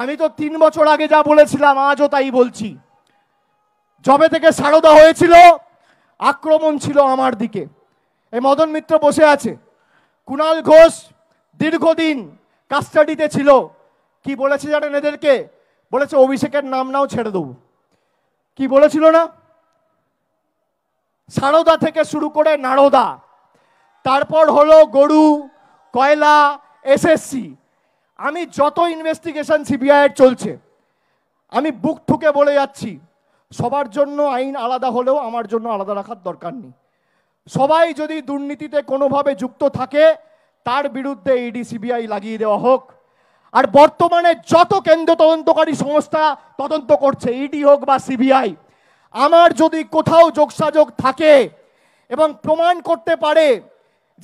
আমি তো তিন বছর আগে যা বলেছিলাম আজও তাই বলছি জবে থেকে সারদা হয়েছিল আক্রমণ ছিল আমার দিকে এই মদন মিত্র বসে আছে কুনাল ঘোষ দীর্ঘদিন কাস্টাডিতে ছিল কি বলেছে জানেন এদেরকে বলেছে অভিষেকের নাম নাও ছেড়ে দেবো কি বলেছিল না সারদা থেকে শুরু করে নারদা তারপর হলো গরু কয়লা এসএসসি আমি যত ইনভেস্টিগেশন সিবিআইয়ের চলছে আমি বুক ঠুকে বলে যাচ্ছি সবার জন্য আইন আলাদা হলেও আমার জন্য আলাদা রাখার দরকার নেই সবাই যদি দুর্নীতিতে কোনোভাবে যুক্ত থাকে তার বিরুদ্ধে ইডি e সিবিআই লাগিয়ে দেওয়া হোক আর বর্তমানে যত কেন্দ্র তদন্তকারী সংস্থা তদন্ত করছে ইডি e হোক বা সিবিআই আমার যদি কোথাও যোগসাযোগ থাকে এবং প্রমাণ করতে পারে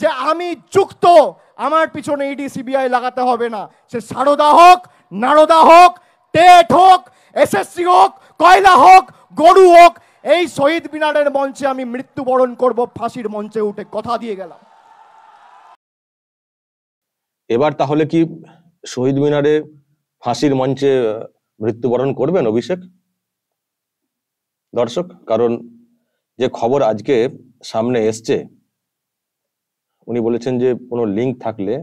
যে আমি যুক্ত আমার পিছনে ইডি সিবিআই লাগাতে হবে না সে সারদা হোক নারদা হোক টেট হোক এসএসসি হোক কয়লা হোক গরু হোক এই শহীদ মিনারের মঞ্চে আমি মৃত্যুবরণ করব ফাঁসির মঞ্চে উঠে কথা দিয়ে গেলাম এবার তাহলে কি শহীদ মিনারে ফাঁসির মঞ্চে মৃত্যুবরণ করবেন অভিষেক দর্শক কারণ যে খবর আজকে সামনে এসছে উনি বলেছেন যে কোনো লিঙ্ক থাকলে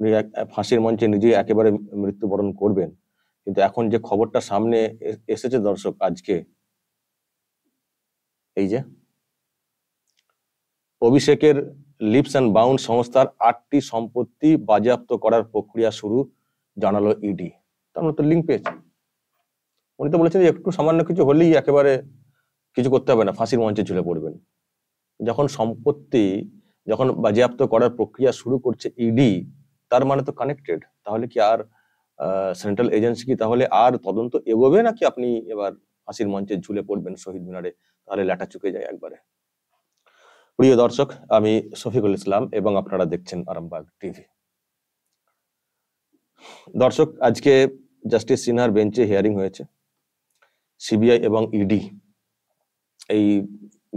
উনি ফাঁসির মঞ্চে নিজেই একেবারে মৃত্যুবরণ করবেন কিন্তু এখন যে খবরটা সামনে এসেছে দর্শক আজকে এই যে অভিষেকের লিপস অ্যান্ড বাউন্ড সংস্থার আটটি সম্পত্তি বাজেয়াপ্ত করার প্রক্রিয়া শুরু জানালো ইডি e তার তো লিঙ্ক পেয়েছে উনি তো বলেছেন একটু সামান্য কিছু হলেই একেবারে কিছু করতে হবে না ফাঁসির মঞ্চে ঝুলে পড়বেন যখন সম্পত্তি যখন বাজেয়াপ্ত করার প্রক্রিয়া শুরু করছে ইডি e তার মানে তো কানেক্টেড তাহলে কি আর সেন্ট্রাল এজেন্সি কি তাহলে আর তদন্ত এগোবে নাকি আপনি এবার হাসির মঞ্চে ঝুলে পড়বেন শহীদ মিনারে তাহলে ল্যাটা চুকে যায় একবারে প্রিয় দর্শক আমি শফিকুল ইসলাম এবং আপনারা দেখছেন আরামবাগ টিভি দর্শক আজকে জাস্টিস সিনহার বেঞ্চে হিয়ারিং হয়েছে সিবিআই এবং ইডি e এই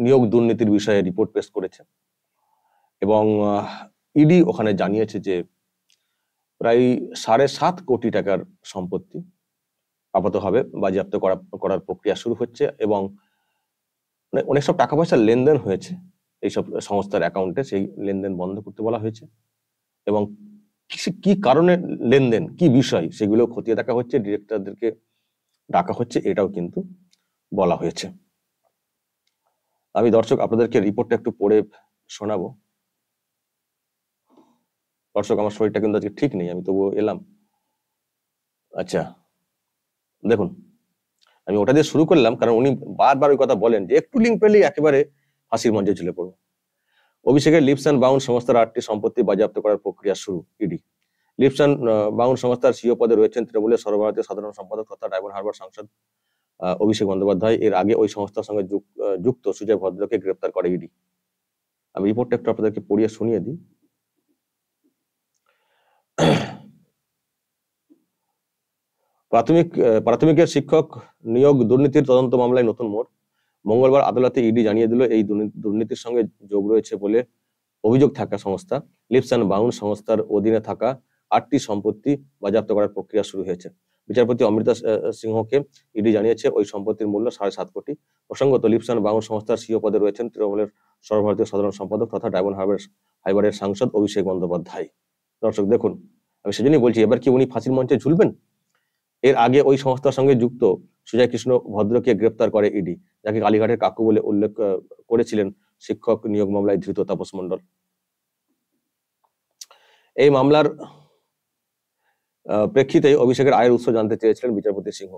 নিয়োগ দুর্নীতির বিষয়ে রিপোর্ট পেশ করেছে এবং ইডি e ওখানে জানিয়েছে যে প্রায় সাড়ে সাত কোটি টাকার সম্পত্তি আপাতভাবে বাজেয়াপ্ত করা করার প্রক্রিয়া শুরু হচ্ছে এবং মানে অনেক সব টাকা পয়সার লেনদেন হয়েছে এইসব সংস্থার অ্যাকাউন্টে সেই লেনদেন বন্ধ করতে বলা হয়েছে এবং কি কারণে লেনদেন কি বিষয় সেগুলো খতিয়ে দেখা হচ্ছে ডিরেক্টরদেরকে ডাকা হচ্ছে এটাও কিন্তু বলা হয়েছে আমি দর্শক আপনাদেরকে রিপোর্টটা একটু পড়ে শোনাবো দর্শক আমার শরীরটা কিন্তু আজকে ঠিক নেই আমি তবুও এলাম আচ্ছা দেখুন আমি ওটা দিয়ে শুরু করলাম কারণ উনি বারবার ওই কথা বলেন যে একটু লিঙ্ক পেলেই একেবারে ফাঁসির মঞ্চে ঝুলে পড়ব অভিষেকের লিপস অ্যান্ড বাউন্ড সংস্থার আটটি সম্পত্তি বাজেয়াপ্ত করার প্রক্রিয়া শুরু ED e Leaps and Bound সংস্থার সিও পদে রয়েছেন তৃণমূলের সর্বভারতীয় সাধারণ সম্পাদক তথা ডায়মন্ড হারবার সাংসদ অভিষেক বন্দ্যোপাধ্যায় এর আগে ওই সংস্থার সঙ্গে যুক্ত সুজয় ভদ্রকে গ্রেপ্তার করে ইডি e আমি রিপোর্টটা একটু আপনাদেরকে পড়িয়ে শুনিয়ে দিই প্রাথমিক প্রাথমিকের শিক্ষক নিয়োগ দুর্নীতির তদন্ত মামলায় নতুন মোড় মঙ্গলবার আদালতে ইডি জানিয়ে দিল এই দুর্নীতির সঙ্গে যোগ রয়েছে বলে অভিযোগ থাকা সংস্থা লিপস অ্যান্ড বাউন্ড সংস্থার অধীনে থাকা আটটি সম্পত্তি বাজেয়াপ্ত করার প্রক্রিয়া শুরু হয়েছে বিচারপতি অমৃতা সিংহকে ইডি জানিয়েছে ওই সম্পত্তির মূল্য সাড়ে সাত কোটি প্রসঙ্গত লিপস অ্যান্ড বাউন্ড সংস্থার সিও পদে রয়েছেন তৃণমূলের সর্বভারতীয় সাধারণ সম্পাদক তথা ডায়মন্ড হারবার হাইবারের সাংসদ অভিষেক বন্দ্যোপাধ্যায় দর্শক দেখুন আমি সেজন্যই বলছি এবার কি উনি ফাঁসির মঞ্চে ঝুলবেন এর আগে ওই সংস্থার সঙ্গে যুক্ত সুজয় কৃষ্ণ ভদ্রকে গ্রেপ্তার করে ইডি যাকে কালীঘাটের কাকু বলে উল্লেখ করেছিলেন শিক্ষক নিয়োগ মামলায় ধৃত তাপস মন্ডল এই মামলার প্রেক্ষিতে অভিষেকের আয়ের উৎস জানতে চেয়েছিলেন বিচারপতি সিংহ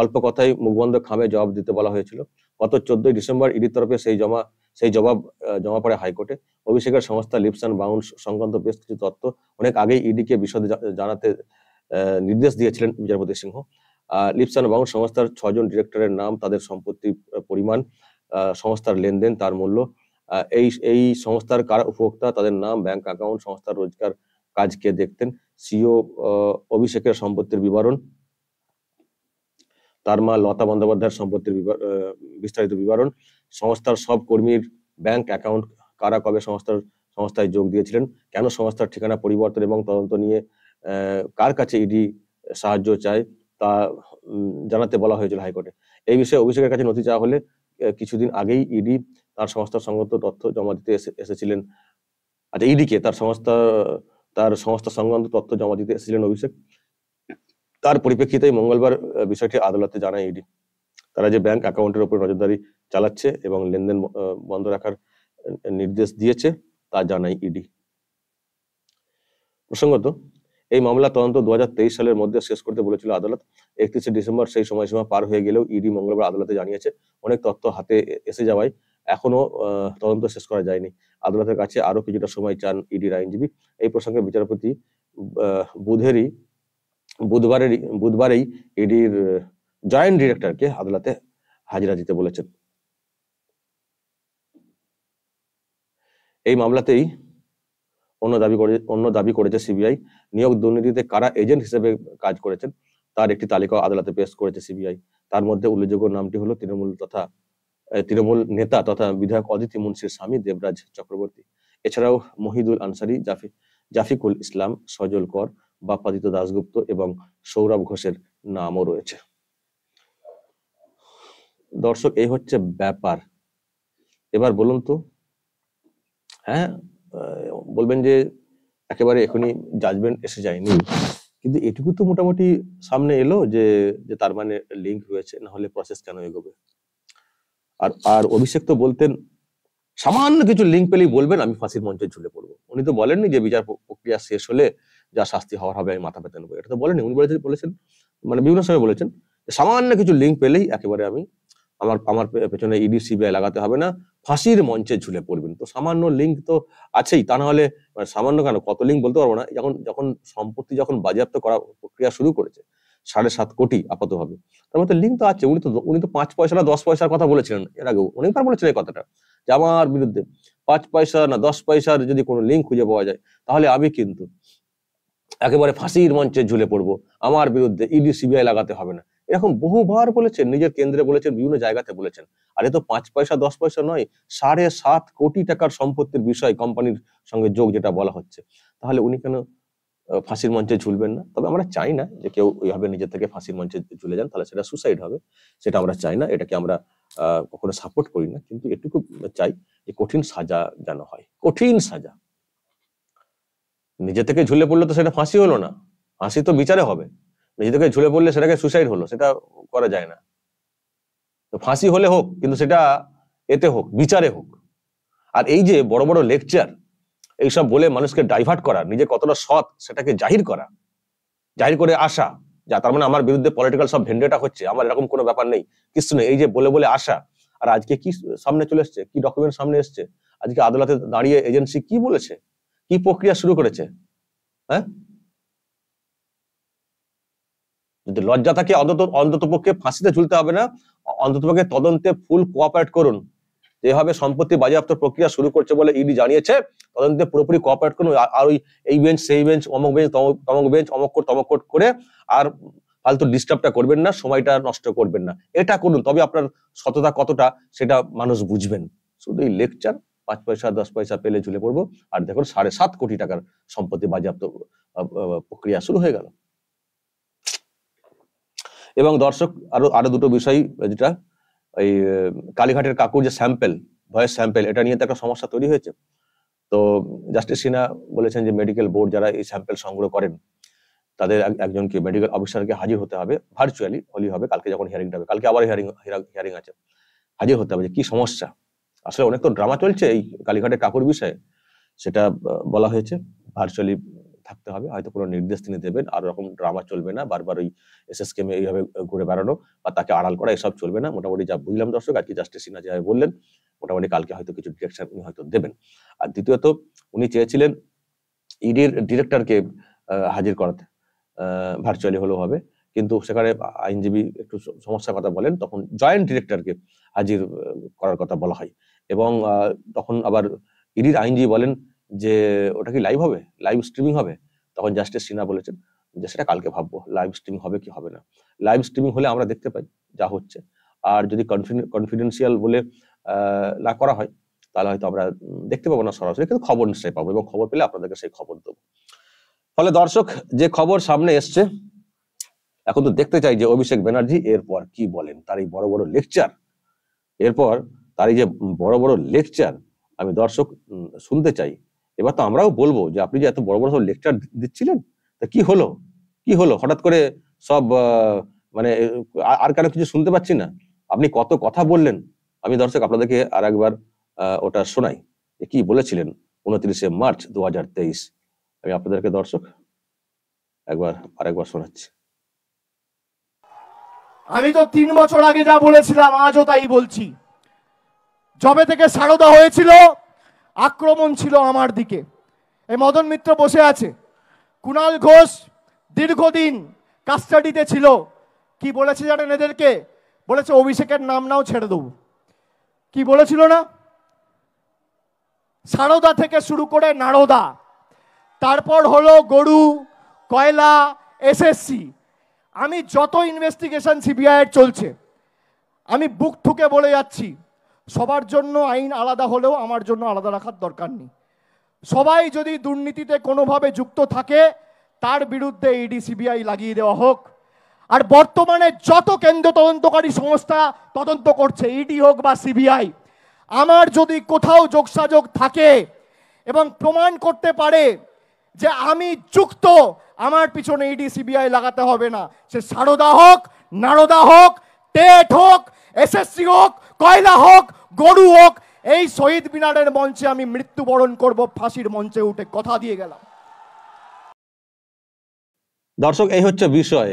অল্প কথায় মুখবন্ধ খামে জবাব দিতে বলা হয়েছিল গত চোদ্দই ডিসেম্বর ইডির তরফে সেই জমা সেই জবাব জমা পড়ে হাইকোর্টে অভিষেকের সংস্থা লিপস অ্যান্ড বাউন্স সংক্রান্ত বেশ কিছু তথ্য অনেক আগেই ইডিকে বিশদে জানাতে নির্দেশ দিয়েছিলেন বিচারপতি সিংহ লিপস অ্যান্ড বাউন্স সংস্থার ছজন ডিরেক্টরের নাম তাদের সম্পত্তি পরিমাণ সংস্থার লেনদেন তার মূল্য এই এই সংস্থার কার উপভোক্তা তাদের নাম ব্যাংক অ্যাকাউন্ট সংস্থার রোজগার কাজ কে দেখতেন সিও অভিষেকের সম্পত্তির বিবরণ তার মা লতা বন্দ্যোপাধ্যায়ের সম্পত্তির বিস্তারিত বিবরণ সংস্থার সব কর্মীর ব্যাংক অ্যাকাউন্ট কারা কবে সংস্থার সংস্থায় যোগ দিয়েছিলেন কেন সংস্থার ঠিকানা পরিবর্তন এবং তদন্ত নিয়ে কার কাছে ইডি সাহায্য চায় তা জানাতে বলা হয়েছিল হাইকোর্টে এই বিষয়ে অভিষেকের কাছে নথি চাওয়া হলে কিছুদিন আগেই ইডি তার সংস্থার সংগত তথ্য জমা দিতে এসেছিলেন আচ্ছা ইডিকে তার সংস্থা তার সংস্থা সংক্রান্ত তথ্য জমা দিতে এসেছিলেন অভিষেক তার পরিপ্রেক্ষিতে মঙ্গলবার বিষয়টি আদালতে জানায় ইডি তারা যে ব্যাংক অ্যাকাউন্টের উপর নজরদারি চালাচ্ছে এবং লেনদেন বন্ধ রাখার নির্দেশ দিয়েছে তা জানায় ইডি প্রসঙ্গত এই মামলা তদন্ত দু সালের মধ্যে শেষ করতে বলেছিল আদালত একত্রিশে ডিসেম্বর সেই সময়সীমা পার হয়ে গেলেও ইডি মঙ্গলবার আদালতে জানিয়েছে অনেক তথ্য হাতে এসে যাওয়ায় এখনো তদন্ত শেষ করা যায়নি আদালতের কাছে আরো কিছুটা সময় চান ইডির আইনজীবী এই প্রসঙ্গে বিচারপতি বুধেরই বুধবারেরই বুধবারেই ইডির জয়েন্ট ডিরেক্টরকে আদালতে হাজিরা দিতে বলেছেন এই মামলাতেই অন্য দাবি করে অন্য দাবি করেছে সিবিআই নিয়োগ দুর্নীতিতে কারা এজেন্ট হিসেবে কাজ করেছেন তার একটি তালিকা আদালতে পেশ করেছে সিবিআই তার মধ্যে উল্লেখযোগ্য নামটি হলো তৃণমূল তথা তৃণমূল নেতা তথা বিধায়ক অদিতি মুন্সির স্বামী দেবরাজ চক্রবর্তী এছাড়াও মহিদুল আনসারি জাফি জাফিকুল ইসলাম সজল কর বাপাদিত দাসগুপ্ত এবং সৌরভ ঘোষের নামও রয়েছে দর্শক এই হচ্ছে ব্যাপার এবার বলুন তো হ্যাঁ বলবেন যে একেবারে এখনই জাজমেন্ট এসে যায়নি কিন্তু এটুকু তো মোটামুটি সামনে এলো যে যে তার মানে লিঙ্ক রয়েছে না হলে প্রসেস কেন এগোবে আর আর অভিষেক তো বলতেন সামান্য কিছু লিঙ্ক পেলেই বলবেন আমি ফাঁসির মঞ্চে ঝুলে পড়বো উনি তো বলেননি যে বিচার প্রক্রিয়া শেষ হলে যা শাস্তি হওয়ার হবে আমি মাথা পেতে নেবো এটা তো বলেনি উনি বলেছেন বলেছেন মানে বিভিন্ন সময় বলেছেন সামান্য কিছু লিঙ্ক পেলেই একেবারে আমি আমার আমার পেছনে ইডি সিবিআই লাগাতে হবে না ফাঁসির মঞ্চে ঝুলে পড়বেন তো সামান্য লিঙ্ক তো আছেই তা না হলে মানে সামান্য কেন কত লিঙ্ক বলতে পারবো না যখন যখন সম্পত্তি যখন বাজেয়াপ্ত করা প্রক্রিয়া শুরু করেছে সাড়ে সাত কোটি আপাত হবে তার মধ্যে লিঙ্ক তো আছে উনি তো উনি তো পাঁচ পয়সা না দশ পয়সার কথা বলেছিলেন এর আগেও অনেকবার বলেছিলেন এই কথাটা যে আমার বিরুদ্ধে পাঁচ পয়সা না দশ পয়সার যদি কোনো লিঙ্ক খুঁজে পাওয়া যায় তাহলে আমি কিন্তু একেবারে ফাঁসির মঞ্চে ঝুলে পড়বো আমার বিরুদ্ধে ইডি e সিবিআই লাগাতে হবে না এরকম বহুবার বলেছেন নিজের কেন্দ্রে বলেছেন বিভিন্ন জায়গাতে বলেছেন আর তো পাঁচ পয়সা দশ পয়সা নয় সাড়ে সাত কোটি টাকার সম্পত্তির বিষয় কোম্পানির সঙ্গে যোগ যেটা বলা হচ্ছে তাহলে উনি কেন ফাঁসির মঞ্চে ঝুলবেন না তবে আমরা চাই না যে কেউ ওইভাবে নিজের থেকে ফাঁসির মঞ্চে ঝুলে যান তাহলে সেটা সুসাইড হবে সেটা আমরা চাই না এটাকে আমরা কখনো সাপোর্ট করি না কিন্তু এটুকু চাই যে কঠিন সাজা যেন হয় কঠিন সাজা নিজে থেকে ঝুলে পড়লে তো সেটা ফাঁসি হলো না ফাঁসি তো বিচারে হবে নিজেদেরকে ঝুলে পড়লে সেটাকে সুসাইড হলো সেটা করা যায় না তো ফাঁসি হলে হোক কিন্তু সেটা এতে হোক বিচারে হোক আর এই যে বড় বড় লেকচার এইসব বলে মানুষকে ডাইভার্ট করা নিজে কতটা সৎ সেটাকে জাহির করা জাহির করে আসা যা তার মানে আমার বিরুদ্ধে পলিটিক্যাল সব ভেন্ডেটা হচ্ছে আমার এরকম কোনো ব্যাপার নেই কিছু নেই এই যে বলে বলে আসা আর আজকে কি সামনে চলে এসছে কি ডকুমেন্ট সামনে এসছে আজকে আদালতে দাঁড়িয়ে এজেন্সি কি বলেছে কি প্রক্রিয়া শুরু করেছে হ্যাঁ যদি লজ্জা থাকে অন্তত অন্তত পক্ষে ফাঁসিতে ঝুলতে হবে না অন্তত পক্ষে তদন্তে ফুল কোঅপারেট করুন এভাবে সম্পত্তি বাজেয়াপ্ত প্রক্রিয়া শুরু করছে বলে ইডি জানিয়েছে তদন্তে পুরোপুরি কোঅপারেট করুন আর ওই এই বেঞ্চ সেই বেঞ্চ অমক বেঞ্চ তমক বেঞ্চ অমক কোট তমক কোট করে আর ফালতু ডিস্টার্বটা করবেন না সময়টা নষ্ট করবেন না এটা করুন তবে আপনার সততা কতটা সেটা মানুষ বুঝবেন শুধু এই লেকচার পাঁচ পয়সা দশ পয়সা পেলে ঝুলে পড়বো আর দেখুন সাড়ে সাত কোটি টাকার সম্পত্তি বাজেয়াপ্ত প্রক্রিয়া শুরু হয়ে গেল এবং দর্শক আরো আরো দুটো বিষয় যেটা এই কালীঘাটের কাকুর যে স্যাম্পেল ভয়েস স্যাম্পেল এটা নিয়ে তো একটা সমস্যা তৈরি হয়েছে তো জাস্টিস সিনহা বলেছেন যে মেডিকেল বোর্ড যারা এই স্যাম্পেল সংগ্রহ করেন তাদের একজনকে মেডিকেল অফিসারকে হাজির হতে হবে ভার্চুয়ালি হলি হবে কালকে যখন হিয়ারিংটা হবে কালকে আবার হিয়ারিং হিয়ারিং আছে হাজির হতে হবে যে কি সমস্যা আসলে অনেক তো ড্রামা চলছে এই কালীঘাটের কাকুর বিষয়ে সেটা বলা হয়েছে ভার্চুয়ালি থাকতে হবে হয়তো কোনো নির্দেশ তিনি দেবেন আর ওরকম ড্রামা চলবে না বারবার ওই এস এস কেমে এইভাবে ঘুরে বেড়ানো বা তাকে আড়াল করা এসব চলবে না মোটামুটি যা বুঝলাম দর্শক আজকে জাস্টিস সিনহা যেভাবে বললেন মোটামুটি কালকে হয়তো কিছু ডিরেকশন উনি হয়তো দেবেন আর দ্বিতীয়ত উনি চেয়েছিলেন ইডির e ডিরেক্টরকে হাজির করাতে ভার্চুয়ালি হলেও হবে কিন্তু সেখানে আইনজীবী একটু সমস্যার কথা বলেন তখন জয়েন্ট ডিরেক্টরকে হাজির করার কথা বলা হয় এবং তখন আবার ইডির e আইনজীবী বলেন যে ওটা কি লাইভ হবে লাইভ স্ট্রিমিং হবে তখন জাস্টিস সিনহা বলেছেন যে সেটা কালকে ভাববো লাইভ স্ট্রিমিং হবে কি হবে না লাইভ স্ট্রিমিং হলে আমরা দেখতে পাই যা হচ্ছে আর যদি কনফিডেন্সিয়াল বলে না করা হয় তাহলে হয়তো আমরা দেখতে পাবো না সরাসরি কিন্তু খবর নিশ্চয়ই পাবো এবং খবর পেলে আপনাদেরকে সেই খবর দেবো ফলে দর্শক যে খবর সামনে এসছে এখন তো দেখতে চাই যে অভিষেক ব্যানার্জি এরপর কি বলেন তার এই বড় বড় লেকচার এরপর তার এই যে বড় বড় লেকচার আমি দর্শক শুনতে চাই এবার তো আমরাও বলবো যে আপনি যে এত বড় বড় সব লেকচার দিচ্ছিলেন তা কি হলো কি হলো হঠাৎ করে সব মানে আর কারো কিছু শুনতে পাচ্ছি না আপনি কত কথা বললেন আমি দর্শক আপনাদেরকে আর একবার ওটা শোনাই কি বলেছিলেন উনত্রিশে মার্চ দু হাজার তেইশ আমি আপনাদেরকে দর্শক একবার আরেকবার শোনাচ্ছি আমি তো তিন বছর আগে যা বলেছিলাম আজও তাই বলছি যবে থেকে সারদা হয়েছিল আক্রমণ ছিল আমার দিকে এই মদন মিত্র বসে আছে কুণাল ঘোষ দীর্ঘদিন কাস্টাডিতে ছিল কি বলেছে জানেন এদেরকে বলেছে অভিষেকের নাম নাও ছেড়ে দেবো কি বলেছিল না সারদা থেকে শুরু করে নারদা তারপর হলো গরু কয়লা এসএসসি আমি যত ইনভেস্টিগেশন সিবিআইয়ের চলছে আমি বুক ঠুকে বলে যাচ্ছি সবার জন্য আইন আলাদা হলেও আমার জন্য আলাদা রাখার দরকার নেই সবাই যদি দুর্নীতিতে কোনোভাবে যুক্ত থাকে তার বিরুদ্ধে ইডি e সিবিআই লাগিয়ে দেওয়া হোক আর বর্তমানে যত কেন্দ্র তদন্তকারী সংস্থা তদন্ত করছে ইডি e হোক বা সিবিআই আমার যদি কোথাও যোগসাযোগ থাকে এবং প্রমাণ করতে পারে যে আমি যুক্ত আমার পিছনে ইডি e সিবিআই লাগাতে হবে না সে সারদা হোক নারদা হোক টেট হোক এসএসসি হোক কয়লা হোক গরু হোক এই শহীদ মিনারের মঞ্চে আমি মৃত্যুবরণ করব ফাঁসির মঞ্চে উঠে কথা দিয়ে গেলাম দর্শক এই হচ্ছে বিষয়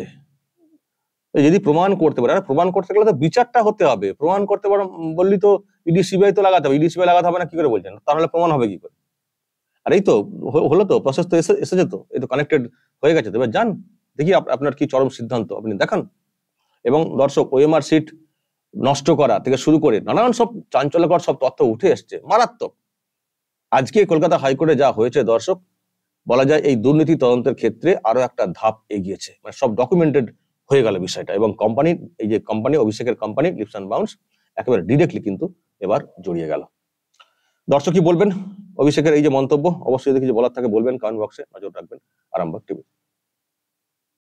যদি প্রমাণ করতে পারে প্রমাণ করতে গেলে তো বিচারটা হতে হবে প্রমাণ করতে পারো বললি তো ইডি সিবিআই তো লাগাতে হবে ইডি সিবিআই লাগাতে হবে না কি করে বলছেন তাহলে প্রমাণ হবে কি করে আর এই তো হলো তো প্রসেস তো এসে এসেছে তো এই তো কানেক্টেড হয়ে গেছে তো এবার যান দেখি আপনার কি চরম সিদ্ধান্ত আপনি দেখান এবং দর্শক ওএমআর সিট নষ্ট করা থেকে শুরু করে নানান সব চাঞ্চল্যকর সব তথ্য উঠে এসছে মারাত্মক আজকে কলকাতা হাইকোর্টে যা হয়েছে দর্শক বলা যায় এই দুর্নীতি তদন্তের ক্ষেত্রে আরো একটা ধাপ এগিয়েছে মানে সব ডকুমেন্টেড হয়ে গেল বিষয়টা এবং কোম্পানি এই যে কোম্পানি অভিষেকের কোম্পানি লিপস অ্যান্ড বাউন্স একেবারে ডিরেক্টলি কিন্তু এবার জড়িয়ে গেল দর্শক কি বলবেন অভিষেকের এই যে মন্তব্য অবশ্যই যদি কিছু বলার থাকে বলবেন কমেন্ট বক্সে নজর রাখবেন আরামবাগ টিভি